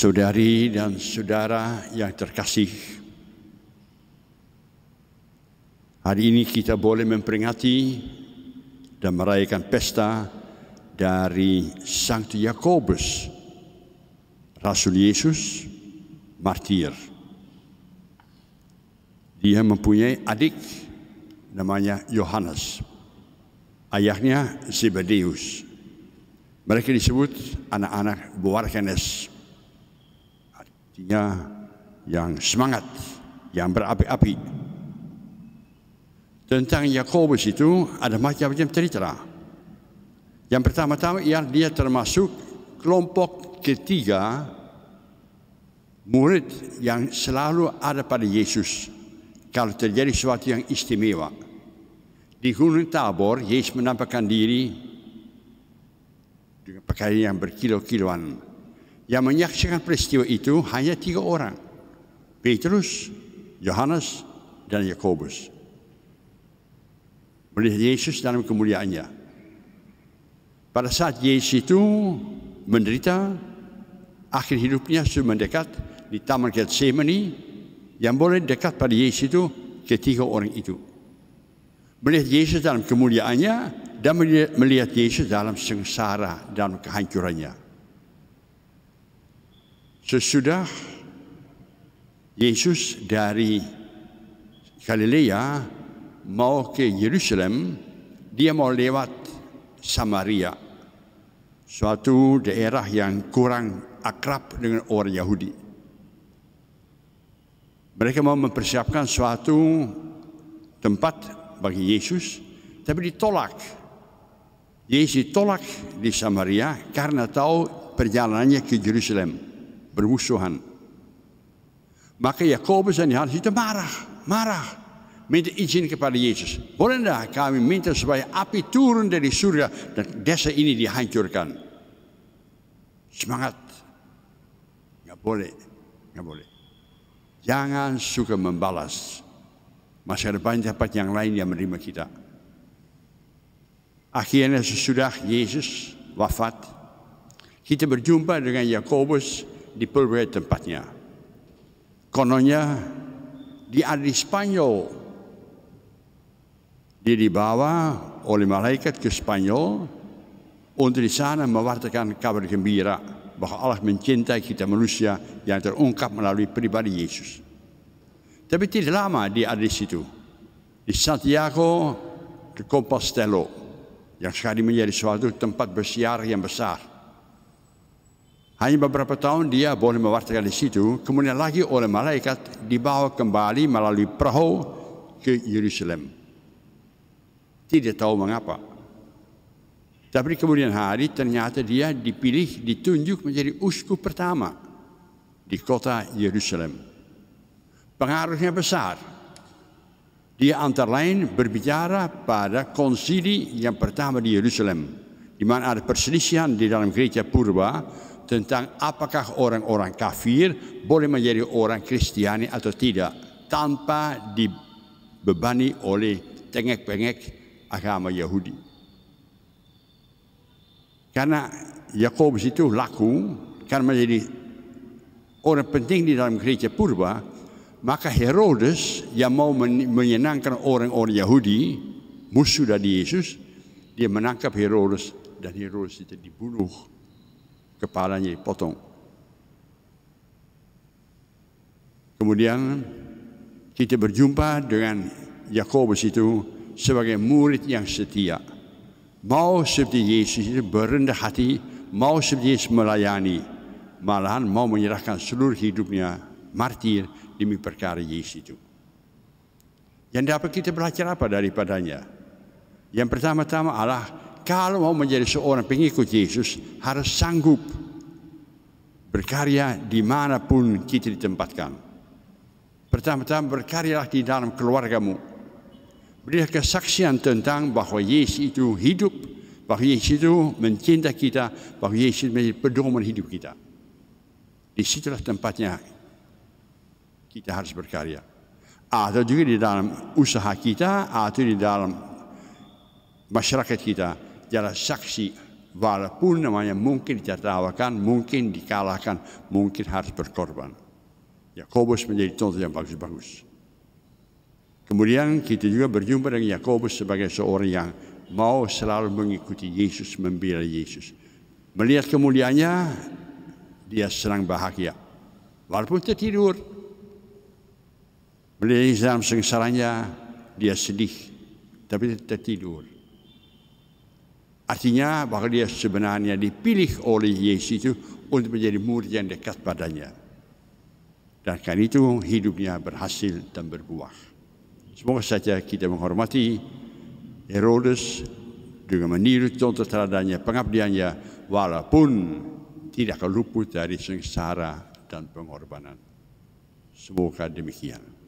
Saudari dan saudara yang terkasih, hari ini kita boleh memperingati dan merayakan pesta dari Santo Yakobus, Rasul Yesus, martir. Dia mempunyai adik namanya Yohanes, ayahnya Zebedeus. Mereka disebut anak-anak Boarkenes. -anak yang semangat, yang berapi-api. Tentang Yakobus itu ada macam-macam cerita. Yang pertama-tama ialah dia termasuk kelompok ketiga murid yang selalu ada pada Yesus kalau terjadi sesuatu yang istimewa. Di Gunung Tabor, Yesus menampakkan diri dengan pakaian yang berkilau kiloan yang menyaksikan peristiwa itu hanya tiga orang. Petrus, Yohanes, dan Yakobus. Melihat Yesus dalam kemuliaannya. Pada saat Yesus itu menderita, akhir hidupnya sudah mendekat di Taman Getsemani, yang boleh dekat pada Yesus itu ketiga orang itu. Melihat Yesus dalam kemuliaannya dan melihat Yesus dalam sengsara, dan kehancurannya. Sesudah Yesus dari Galilea mau ke Yerusalem, dia mau lewat Samaria, suatu daerah yang kurang akrab dengan orang Yahudi. Mereka mau mempersiapkan suatu tempat bagi Yesus, tapi ditolak. Yesus ditolak di Samaria karena tahu perjalanannya ke Yerusalem bermusuhan. Maka Yakobus dan Yohanes itu marah, marah. Minta izin kepada Yesus. Bolehkah kami minta supaya api turun dari surga dan desa ini dihancurkan? Semangat. Tidak boleh, Tidak boleh. Jangan suka membalas. Masih ada banyak tempat yang lain yang menerima kita. Akhirnya sesudah Yesus wafat, kita berjumpa dengan Yakobus di pulau tempatnya. Kononnya di Adi Spanyol dia dibawa oleh malaikat ke Spanyol untuk di sana mewartakan kabar gembira bahwa Allah mencintai kita manusia yang terungkap melalui pribadi Yesus. Tapi tidak lama dia ada di situ. Di Santiago de Compostelo yang sekarang menjadi suatu tempat bersiar yang besar hanya beberapa tahun dia boleh mewartakan di situ, kemudian lagi oleh malaikat dibawa kembali melalui perahu ke Yerusalem. Tidak tahu mengapa. Tapi kemudian hari ternyata dia dipilih, ditunjuk menjadi uskup pertama di kota Yerusalem. Pengaruhnya besar. Dia antara lain berbicara pada konsili yang pertama di Yerusalem. Di mana ada perselisihan di dalam gereja purba tentang apakah orang-orang kafir boleh menjadi orang Kristiani atau tidak tanpa dibebani oleh tengek-pengek agama Yahudi. Karena Yakobus itu laku karena menjadi orang penting di dalam gereja purba, maka Herodes yang mau menyenangkan orang-orang Yahudi, musuh dari Yesus, dia menangkap Herodes dan Herodes itu dibunuh kepalanya dipotong. Kemudian kita berjumpa dengan Yakobus itu sebagai murid yang setia. Mau seperti Yesus itu berendah hati, mau seperti Yesus melayani. Malahan mau menyerahkan seluruh hidupnya martir demi perkara Yesus itu. Yang dapat kita belajar apa daripadanya? Yang pertama-tama Allah kalau mau menjadi seorang pengikut Yesus harus sanggup berkarya dimanapun kita ditempatkan. Pertama-tama berkaryalah di dalam keluargamu. Berilah kesaksian tentang bahwa Yesus itu hidup, bahwa Yesus itu mencintai kita, bahwa Yesus menjadi pedoman hidup kita. Di Disitulah tempatnya kita harus berkarya. Atau juga di dalam usaha kita, atau di dalam masyarakat kita jalan saksi. Walaupun namanya mungkin ditertawakan, mungkin dikalahkan, mungkin harus berkorban. Yakobus menjadi contoh yang bagus-bagus. Kemudian kita juga berjumpa dengan Yakobus sebagai seorang yang mau selalu mengikuti Yesus, membela Yesus. Melihat kemuliaannya, dia senang bahagia. Walaupun tertidur, melihat dalam sengsaranya, dia sedih, tapi tertidur. Artinya bahwa dia sebenarnya dipilih oleh Yesus itu untuk menjadi murid yang dekat padanya. Dan karena itu hidupnya berhasil dan berbuah. Semoga saja kita menghormati Herodes dengan meniru contoh teladannya, pengabdiannya, walaupun tidak luput dari sengsara dan pengorbanan. Semoga demikian.